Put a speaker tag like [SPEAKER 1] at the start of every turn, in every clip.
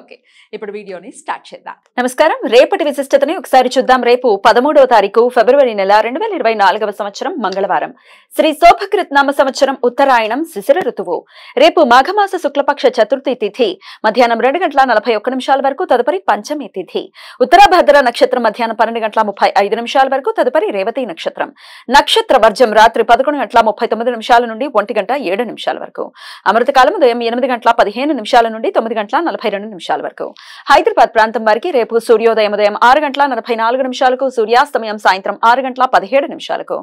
[SPEAKER 1] okay ఇప్పుడు వీడియోని start చేద్దాం నమస్కారం రేపటి విశిష్టతని ఒకసారి చూద్దాం రేపు పదమూడవ తారీఖు ఫిబ్రవరి నెల రెండు వేల ఇరవై నాలుగవ సంవత్సరం మంగళవారం శ్రీ నామ సంవత్సరం ఉత్తరాయణం శిశిర ఋతువు రేపు మాఘమాస శుక్లపక్ష చతుర్థి తిథి మధ్యాహ్నం రెండు గంటల నలభై ఒక్క నిమిషాల వరకు తదుపరి పంచమి తిథి ఉత్తరాభద్ర నక్షత్రం మధ్యాహ్నం పన్నెండు గంటల ముప్పై ఐదు నిమిషాల వరకు తదుపరి రేవతి నక్షత్రం నక్షత్ర వర్జం రాత్రి పదకొండు గంటల ముప్పై తొమ్మిది నిమిషాల నుండి ఒంటి గంట ఏడు నిమిషాల వరకు అమృతకాలం ఉదయం ఎనిమిది గంటల పదిహేను నిమిషాల నుండి తొమ్మిది గంటల నలభై రెండు నిమిషాల వరకు హైదరాబాద్ ప్రాంతం వారికి రేపు సూర్యోదయం ఉదయం ఆరు గంటల నలభై నాలుగు నిమిషాలకు సూర్యాస్తమయం సాయంత్రం ఆరు గంటల పదిహేడు నిమిషాలకు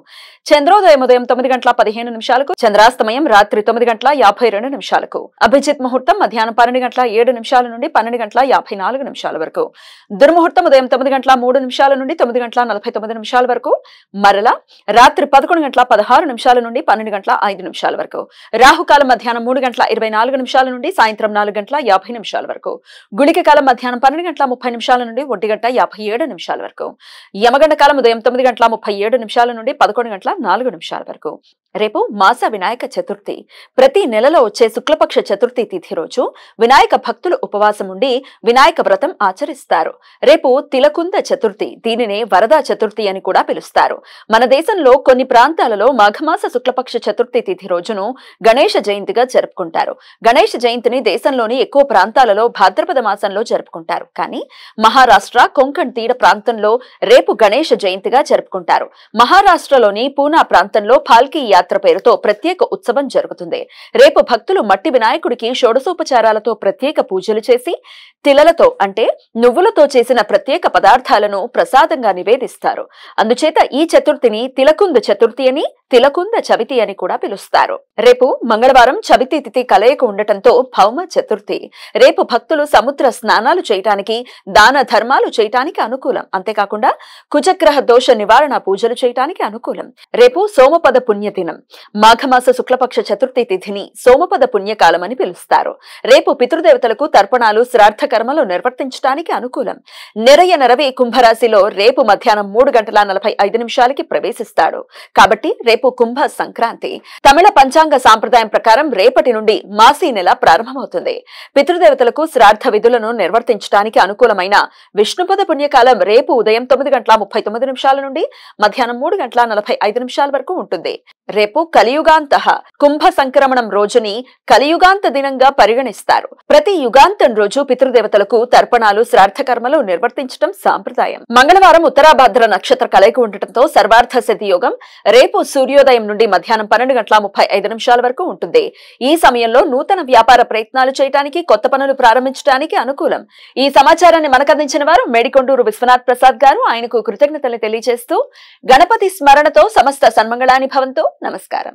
[SPEAKER 1] చంద్రోదయం ఉదయం తొమ్మిది గంటల పదిహేను నిమిషాలకు చంద్రాస్తమయం రాత్రి తొమ్మిది గంటల యాభై రెండు నిమిషాలకు అభిజిత్ ముహూర్తం మధ్యాహ్నం పన్నెండు గంటల ఏడు నిమిషాల నుండి పన్నెండు గంటల యాభై నాలుగు నిమిషాల వరకు దుర్ముహూర్తం ఉదయం తొమ్మిది గంటల మూడు నిమిషాల నుండి తొమ్మిది గంటల నలభై తొమ్మిది నిమిషాల వరకు మరల రాత్రి పదకొండు గంటల పదహారు నిమిషాల నుండి పన్నెండు గంటల ఐదు నిమిషాల వరకు రాహుకాలం మధ్యాహ్నం మూడు గంటల ఇరవై నాలుగు నిమిషాల నుండి సాయంత్రం నాలుగు గంటల యాభై నిమిషాల వరకు గుళిక కాలం మధ్యాహ్నం పన్నెండు గంటల ముప్పై నిమిషాల నుండి ఒంటి గంట యాభై ఏడు నిమిషాల వరకు యమగండ కాలం ఉదయం తొమ్మిది గంటల ముప్పై ఏడు నిమిషాల నుండి పదకొండు గంటల నాలుగు నిమిషాల వరకు రేపు మాస వినాయక చతుర్థి ప్రతి నెలలో వచ్చే శుక్లపక్ష చతుర్థి తిథి రోజు వినాయక భక్తులు ఉపవాసం ఉండి వినాయక వ్రతం ఆచరిస్తారు రేపు తిలకుంద చతుర్థి దీనినే వరదా చతుర్థి అని కూడా పిలుస్తారు మన దేశంలో కొన్ని ప్రాంతాలలో మాఘమాస శుక్లపక్ష చతుర్థి తిథి రోజును గణేష జయంతిగా జరుపుకుంటారు గణేష జయంతిని దేశంలోని ఎక్కువ ప్రాంతాలలో భాద్ర భద్రపద మాసంలో జరుపుకుంటారు కానీ మహారాష్ట్ర కొంకణ్ తీర ప్రాంతంలో రేపు గణేష జయంతిగా జరుపుకుంటారు మహారాష్ట్రలోని పూనా ప్రాంతంలో పాల్కీ యాత్ర పేరుతో ప్రత్యేక ఉత్సవం జరుగుతుంది రేపు భక్తులు మట్టి వినాయకుడికి షోడసోపచారాలతో ప్రత్యేక పూజలు చేసి తిలలతో అంటే నువ్వులతో చేసిన ప్రత్యేక పదార్థాలను ప్రసాదంగా నివేదిస్తారు అందుచేత ఈ చతుర్థిని తిలకుంద చతుర్థి అని తిలకుంద చవితి అని కూడా పిలుస్తారు రేపు మంగళవారం చవితి తిథి కలయిక ఉండటంతో భౌమ చతుర్థి రేపు భక్తులు సముద్ర స్నానాలు చేయటానికి దాన ధర్మాలు చేయటానికి అనుకూలం అంతేకాకుండా కుజగ్రహ దోష నివారణ పూజలు చేయటానికి అనుకూలం రేపు సోమపద పుణ్యదినం మాఘమాస శుక్లపక్ష చతుర్థి తిథిని సోమపద పుణ్యకాలమని పిలుస్తారు రేపు పితృదేవతలకు తర్పణాలు శ్రార్థ కర్మలు నిర్వర్తించడానికి అనుకూలం నిరయ నరవి కుంభరాశిలో రేపు మధ్యాహ్నం మూడు గంటల నలభై ఐదు నిమిషాలకి ప్రవేశిస్తాడు కాబట్టి రేపు రేపు కుంభ సంక్రాంతి తమిళ పంచాంగ సాంప్రదాయం ప్రకారం రేపటి నుండి మాసీ నెల ప్రారంభమవుతుంది పితృదేవతలకు శ్రాద్ధ విధులను నిర్వర్తించడానికి అనుకూలమైన విష్ణుపద పుణ్యకాలం రేపు ఉదయం తొమ్మిది గంటల ముప్పై తొమ్మిది నిమిషాల నుండి మధ్యాహ్నం మూడు గంటల నలభై ఐదు నిమిషాల వరకు ఉంటుంది రేపు కలియుగాంత కుంభ సంక్రమణం రోజుని కలియుగాంత దినంగా పరిగణిస్తారు ప్రతి యుగాంతం రోజు పితృదేవతలకు తర్పణాలు శ్రార్థకర్మలు నిర్వర్తించడం సాంప్రదాయం మంగళవారం ఉత్తరాభాద్ర నక్షత్ర కలయిక ఉండటంతో సర్వార్థ సిద్ధి యోగం రేపు సూర్యోదయం నుండి మధ్యాహ్నం పన్నెండు గంటల ముప్పై ఐదు నిమిషాల వరకు ఉంటుంది ఈ సమయంలో నూతన వ్యాపార ప్రయత్నాలు చేయడానికి కొత్త పనులు ప్రారంభించడానికి అనుకూలం ఈ సమాచారాన్ని మనకందించిన వారు మేడికొండూరు విశ్వనాథ్ ప్రసాద్ గారు ఆయనకు కృతజ్ఞతలు తెలియజేస్తూ గణపతి స్మరణతో సమస్త సన్మంగళాని భవంతో నమస్కారం